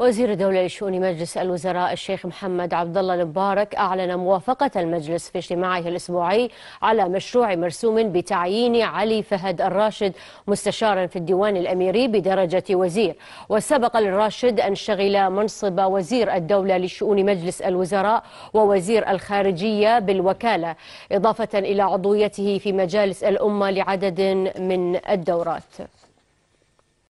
وزير الدولة لشؤون مجلس الوزراء الشيخ محمد عبد الله المبارك أعلن موافقة المجلس في اجتماعه الأسبوعي على مشروع مرسوم بتعيين علي فهد الراشد مستشارا في الديوان الأميري بدرجة وزير وسبق للراشد أن شغل منصب وزير الدولة لشؤون مجلس الوزراء ووزير الخارجية بالوكالة إضافة إلى عضويته في مجالس الأمة لعدد من الدورات